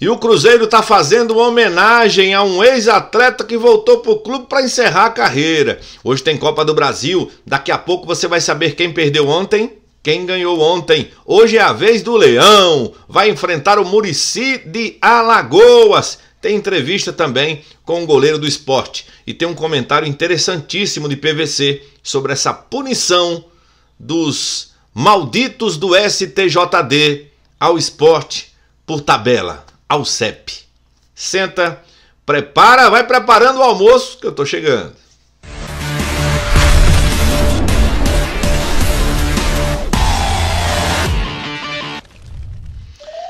E o Cruzeiro está fazendo uma homenagem a um ex-atleta que voltou para o clube para encerrar a carreira. Hoje tem Copa do Brasil, daqui a pouco você vai saber quem perdeu ontem quem ganhou ontem. Hoje é a vez do Leão. Vai enfrentar o Murici de Alagoas. Tem entrevista também com o goleiro do esporte. E tem um comentário interessantíssimo de PVC sobre essa punição dos malditos do STJD ao esporte por tabela ao CEP. Senta, prepara, vai preparando o almoço que eu tô chegando.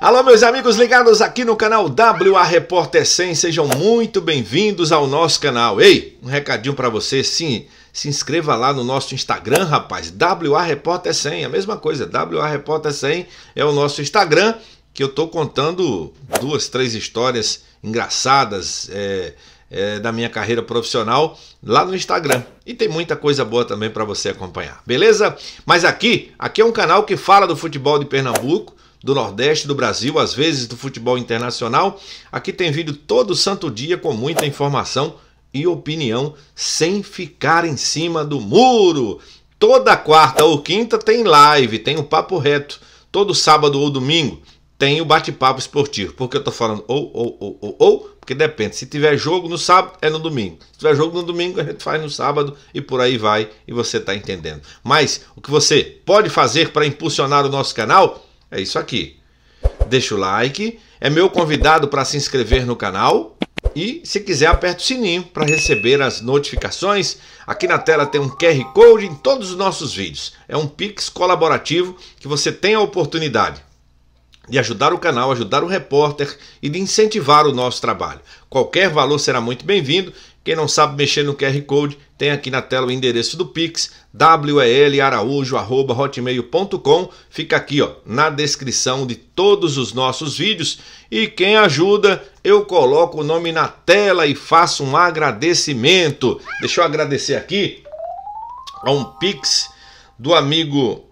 Alô, meus amigos ligados aqui no canal WA Repórter 100, sejam muito bem-vindos ao nosso canal. Ei, um recadinho para você, sim, se inscreva lá no nosso Instagram, rapaz, WA Repórter 100, a mesma coisa, WA Repórter 100 é o nosso Instagram que eu estou contando duas, três histórias engraçadas é, é, da minha carreira profissional lá no Instagram. E tem muita coisa boa também para você acompanhar, beleza? Mas aqui, aqui é um canal que fala do futebol de Pernambuco, do Nordeste, do Brasil, às vezes do futebol internacional. Aqui tem vídeo todo santo dia com muita informação e opinião sem ficar em cima do muro. Toda quarta ou quinta tem live, tem o um papo reto. Todo sábado ou domingo tem o bate-papo esportivo. Porque eu tô falando ou, ou, ou, ou, ou, porque depende. Se tiver jogo no sábado, é no domingo. Se tiver jogo no domingo, a gente faz no sábado e por aí vai. E você tá entendendo. Mas o que você pode fazer para impulsionar o nosso canal é isso aqui. Deixa o like. É meu convidado para se inscrever no canal. E se quiser, aperta o sininho para receber as notificações. Aqui na tela tem um QR Code em todos os nossos vídeos. É um Pix colaborativo que você tem a oportunidade de ajudar o canal, ajudar o repórter e de incentivar o nosso trabalho. Qualquer valor será muito bem-vindo. Quem não sabe mexer no QR Code, tem aqui na tela o endereço do Pix, welaraújo.hotmail.com. Fica aqui ó, na descrição de todos os nossos vídeos. E quem ajuda, eu coloco o nome na tela e faço um agradecimento. Deixa eu agradecer aqui a um Pix do amigo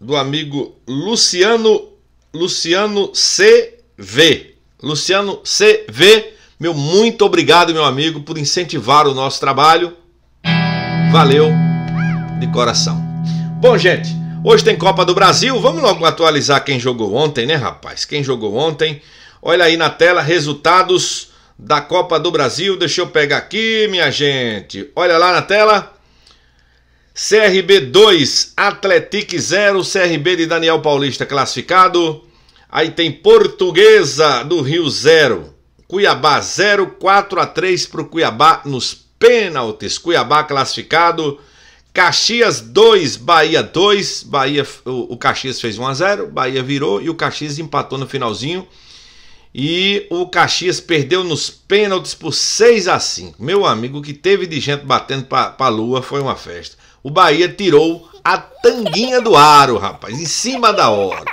do amigo Luciano Luciano CV. Luciano CV, meu muito obrigado, meu amigo, por incentivar o nosso trabalho. Valeu de coração. Bom, gente, hoje tem Copa do Brasil. Vamos logo atualizar quem jogou ontem, né, rapaz? Quem jogou ontem? Olha aí na tela resultados da Copa do Brasil. Deixa eu pegar aqui, minha gente. Olha lá na tela. CRB 2, Atletic 0, CRB de Daniel Paulista classificado. Aí tem Portuguesa do Rio 0, Cuiabá 0, 4 a 3 para o Cuiabá nos pênaltis. Cuiabá classificado. Caxias 2, Bahia 2. Bahia, o, o Caxias fez 1 a 0, Bahia virou e o Caxias empatou no finalzinho. E o Caxias perdeu nos pênaltis por 6 a 5. Meu amigo, o que teve de gente batendo para a lua foi uma festa o Bahia tirou a tanguinha do aro, rapaz, em cima da hora.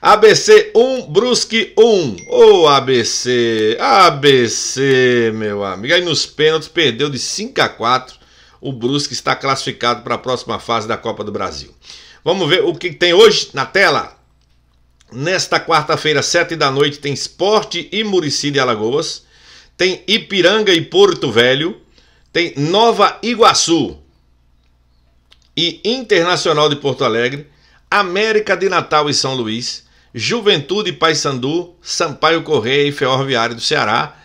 ABC 1, Brusque 1. Ô oh, ABC, ABC, meu amigo. Aí nos pênaltis perdeu de 5 a 4. O Brusque está classificado para a próxima fase da Copa do Brasil. Vamos ver o que tem hoje na tela. Nesta quarta-feira, 7 da noite, tem Esporte e Murici de Alagoas. Tem Ipiranga e Porto Velho tem Nova Iguaçu e Internacional de Porto Alegre, América de Natal e São Luís, Juventude Paysandu, Sampaio Correia e Ferroviário do Ceará.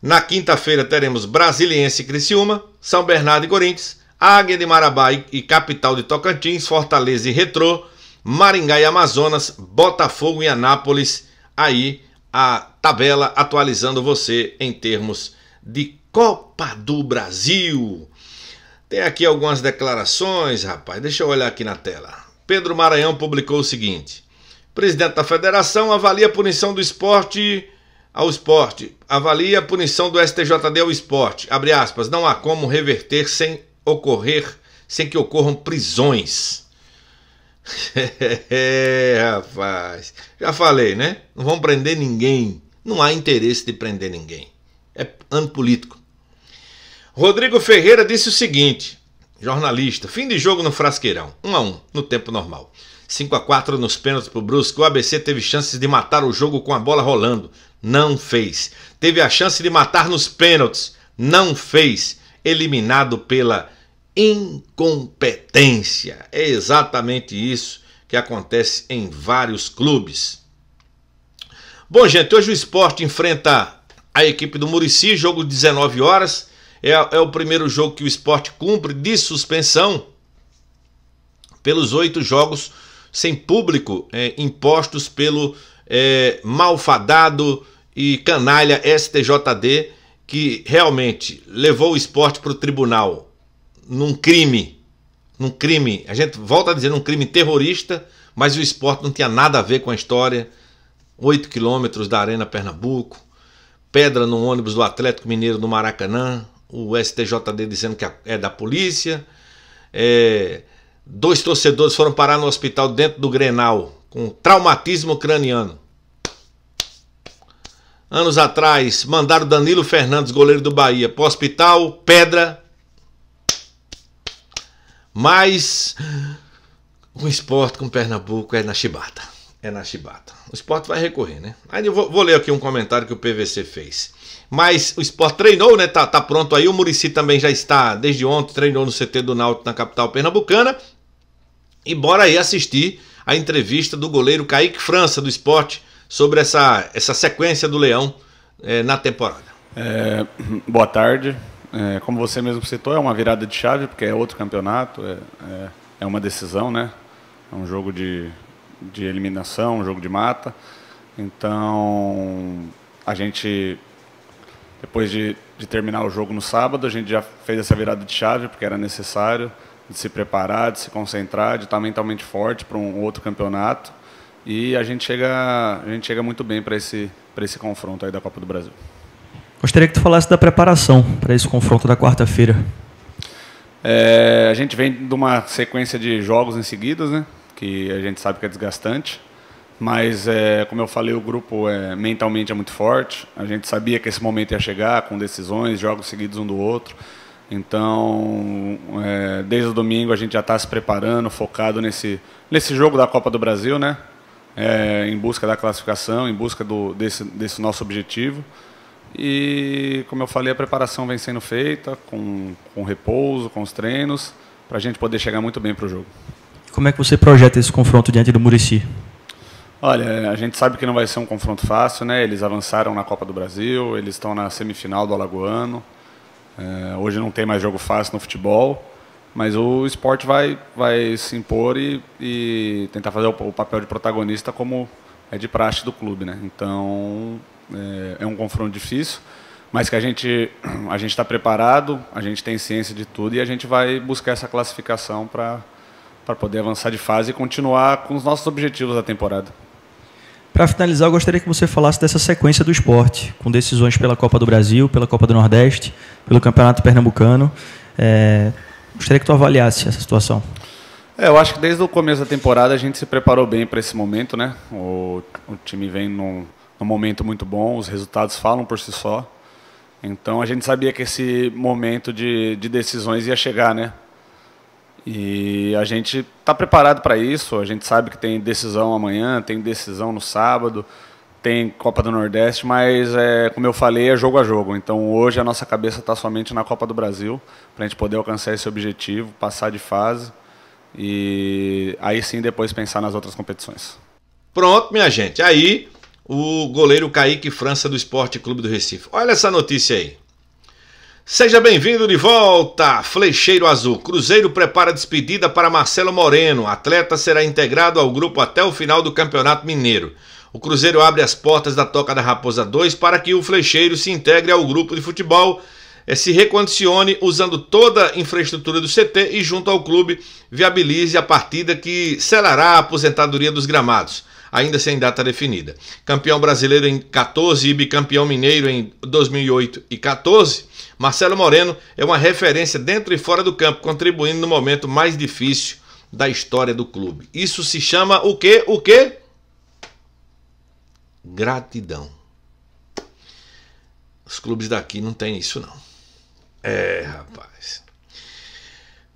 Na quinta-feira teremos Brasiliense e Criciúma, São Bernardo e Corinthians, Águia de Marabá e Capital de Tocantins, Fortaleza e Retrô, Maringá e Amazonas, Botafogo e Anápolis. Aí a tabela atualizando você em termos de Copa do Brasil. Tem aqui algumas declarações, rapaz. Deixa eu olhar aqui na tela. Pedro Maranhão publicou o seguinte: Presidente da Federação avalia a punição do esporte ao esporte. Avalia a punição do STJD ao esporte. Abre aspas. Não há como reverter sem ocorrer, sem que ocorram prisões. é, rapaz. Já falei, né? Não vão prender ninguém. Não há interesse de prender ninguém é ano político. Rodrigo Ferreira disse o seguinte: jornalista, fim de jogo no Frasqueirão, 1 a 1 no tempo normal. 5 a 4 nos pênaltis para o Brusque, o ABC teve chances de matar o jogo com a bola rolando. Não fez. Teve a chance de matar nos pênaltis. Não fez. Eliminado pela incompetência. É exatamente isso que acontece em vários clubes. Bom, gente, hoje o esporte enfrenta a equipe do Murici, jogo 19 horas. É, é o primeiro jogo que o esporte cumpre de suspensão pelos oito jogos sem público é, impostos pelo é, malfadado e canalha STJD, que realmente levou o esporte para o tribunal num crime. Num crime, a gente volta a dizer, num crime terrorista, mas o esporte não tinha nada a ver com a história. 8 quilômetros da Arena Pernambuco, pedra no ônibus do Atlético Mineiro do Maracanã, o STJD dizendo que é da polícia. É, dois torcedores foram parar no hospital dentro do Grenal com traumatismo craniano. Anos atrás, mandaram Danilo Fernandes, goleiro do Bahia, para o hospital, pedra. Mas o esporte com Pernambuco é na chibata é na chibata. O Sport vai recorrer, né? Aí eu vou, vou, ler aqui um comentário que o PVC fez. Mas o Sport treinou, né? Tá, tá pronto aí. O Murici também já está, desde ontem, treinou no CT do Náutico na capital pernambucana. E bora aí assistir a entrevista do goleiro Kaique França do Sport sobre essa, essa sequência do Leão é, na temporada. É, boa tarde. É, como você mesmo citou, é uma virada de chave, porque é outro campeonato, é, é, é uma decisão, né? É um jogo de de eliminação, um jogo de mata. Então, a gente, depois de, de terminar o jogo no sábado, a gente já fez essa virada de chave, porque era necessário de se preparar, de se concentrar, de estar mentalmente forte para um outro campeonato. E a gente chega, a gente chega muito bem para esse, para esse confronto aí da Copa do Brasil. Gostaria que tu falasse da preparação para esse confronto da quarta-feira. É, a gente vem de uma sequência de jogos em seguidas, né? que a gente sabe que é desgastante. Mas, é, como eu falei, o grupo é, mentalmente é muito forte. A gente sabia que esse momento ia chegar, com decisões, jogos seguidos um do outro. Então, é, desde o domingo a gente já está se preparando, focado nesse, nesse jogo da Copa do Brasil, né? É, em busca da classificação, em busca do, desse, desse nosso objetivo. E, como eu falei, a preparação vem sendo feita, com, com repouso, com os treinos, para a gente poder chegar muito bem para o jogo. Como é que você projeta esse confronto diante do Murici? Olha, a gente sabe que não vai ser um confronto fácil, né? Eles avançaram na Copa do Brasil, eles estão na semifinal do Alagoano. É, hoje não tem mais jogo fácil no futebol, mas o esporte vai, vai se impor e, e tentar fazer o, o, papel de protagonista como é de praxe do clube, né? Então é, é um confronto difícil, mas que a gente a gente está preparado, a gente tem ciência de tudo e a gente vai buscar essa classificação para para poder avançar de fase e continuar com os nossos objetivos da temporada. Para finalizar, eu gostaria que você falasse dessa sequência do esporte, com decisões pela Copa do Brasil, pela Copa do Nordeste, pelo Campeonato Pernambucano. É... Gostaria que tu avaliasse essa situação. É, eu acho que desde o começo da temporada a gente se preparou bem para esse momento, né? O, o time vem num, num, momento muito bom, os resultados falam por si só. Então a gente sabia que esse momento de, de decisões ia chegar, né? E a gente está preparado para isso. A gente sabe que tem decisão amanhã, tem decisão no sábado, tem Copa do Nordeste, mas é, como eu falei, é jogo a jogo. Então hoje a nossa cabeça está somente na Copa do Brasil para a gente poder alcançar esse objetivo, passar de fase e aí sim depois pensar nas outras competições. Pronto, minha gente. Aí o goleiro Kaique França do Esporte Clube do Recife. Olha essa notícia aí. Seja bem-vindo de volta! Flecheiro Azul. Cruzeiro prepara despedida para Marcelo Moreno. Atleta será integrado ao grupo até o final do Campeonato Mineiro. O Cruzeiro abre as portas da Toca da Raposa 2 para que o Flecheiro se integre ao grupo de futebol, se recondicione usando toda a infraestrutura do CT e, junto ao clube, viabilize a partida que selará a aposentadoria dos gramados ainda sem data definida. Campeão brasileiro em 14 e bicampeão mineiro em 2008 e 14, Marcelo Moreno é uma referência dentro e fora do campo, contribuindo no momento mais difícil da história do clube. Isso se chama o quê? O quê? Gratidão. Os clubes daqui não tem isso não. É, rapaz.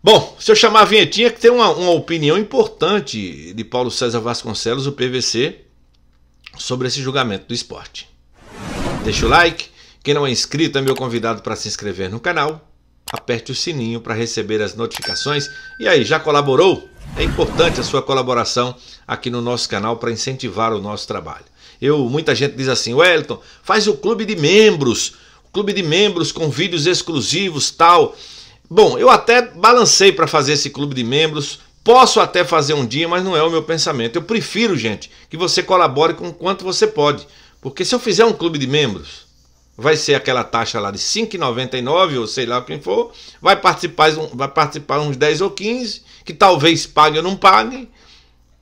Bom, se eu chamar a vinhetinha, que tem uma, uma opinião importante de Paulo César Vasconcelos, o PVC, sobre esse julgamento do esporte. Deixa o like. Quem não é inscrito é meu convidado para se inscrever no canal. Aperte o sininho para receber as notificações. E aí, já colaborou? É importante a sua colaboração aqui no nosso canal para incentivar o nosso trabalho. Eu, muita gente diz assim, Wellington, faz o clube de membros, o clube de membros com vídeos exclusivos, tal. Bom, eu até balancei para fazer esse clube de membros, Posso até fazer um dia, mas não é o meu pensamento. Eu prefiro, gente, que você colabore com quanto você pode. Porque se eu fizer um clube de membros, vai ser aquela taxa lá de R$ 5,99 ou sei lá quem for, vai participar, vai participar uns 10 ou 15, que talvez pague ou não pague.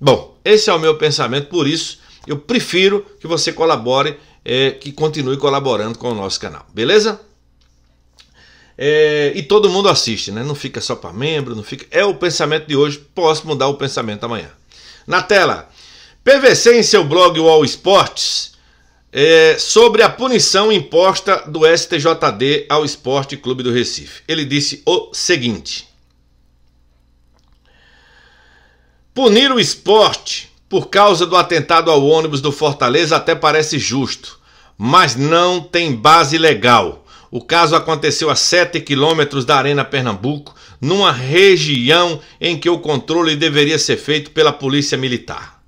Bom, esse é o meu pensamento, por isso eu prefiro que você colabore, é, que continue colaborando com o nosso canal, beleza? É, e todo mundo assiste, né? Não fica só para membro, não fica. É o pensamento de hoje, posso mudar o pensamento amanhã. Na tela, PVC em seu blog All Sports é, sobre a punição imposta do STJD ao Esporte Clube do Recife. Ele disse o seguinte: Punir o esporte por causa do atentado ao ônibus do Fortaleza até parece justo, mas não tem base legal o caso aconteceu a 7 quilômetros da Arena Pernambuco, numa região em que o controle deveria ser feito pela Polícia Militar.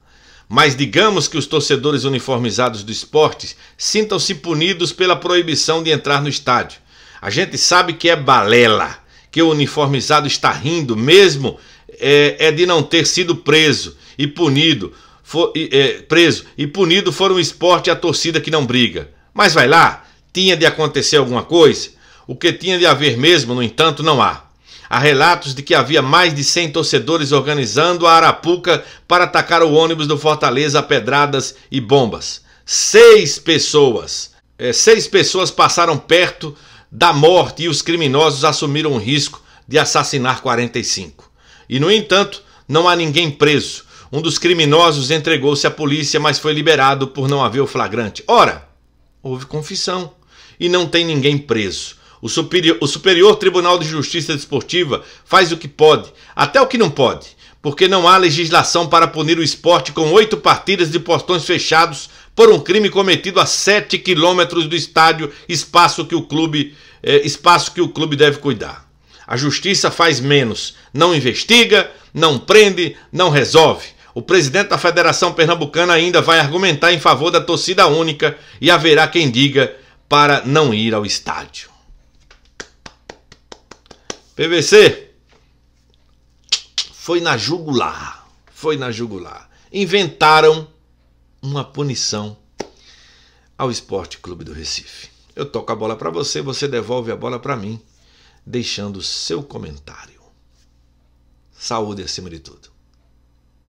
Mas digamos que os torcedores uniformizados do esporte sintam-se punidos pela proibição de entrar no estádio. A gente sabe que é balela, que o uniformizado está rindo, mesmo é, é de não ter sido preso e punido. For, é, preso e punido foram um esporte e a torcida que não briga. Mas vai lá, tinha de acontecer alguma coisa? O que tinha de haver mesmo, no entanto, não há. Há relatos de que havia mais de 100 torcedores organizando a Arapuca para atacar o ônibus do Fortaleza a pedradas e bombas. Seis pessoas, é, seis pessoas passaram perto da morte e os criminosos assumiram o risco de assassinar 45. E, no entanto, não há ninguém preso. Um dos criminosos entregou-se à polícia, mas foi liberado por não haver o flagrante. Ora, houve confissão e não tem ninguém preso. O superior, o superior Tribunal de Justiça Desportiva faz o que pode, até o que não pode, porque não há legislação para punir o esporte com oito partidas de portões fechados por um crime cometido a 7 quilômetros do estádio, espaço que o clube, eh, espaço que o clube deve cuidar. A justiça faz menos, não investiga, não prende, não resolve. O presidente da Federação Pernambucana ainda vai argumentar em favor da torcida única e haverá quem diga para não ir ao estádio. PVC foi na jugular, foi na jugular. Inventaram uma punição ao Esporte Clube do Recife. Eu toco a bola para você, você devolve a bola para mim, deixando seu comentário. Saúde acima de tudo.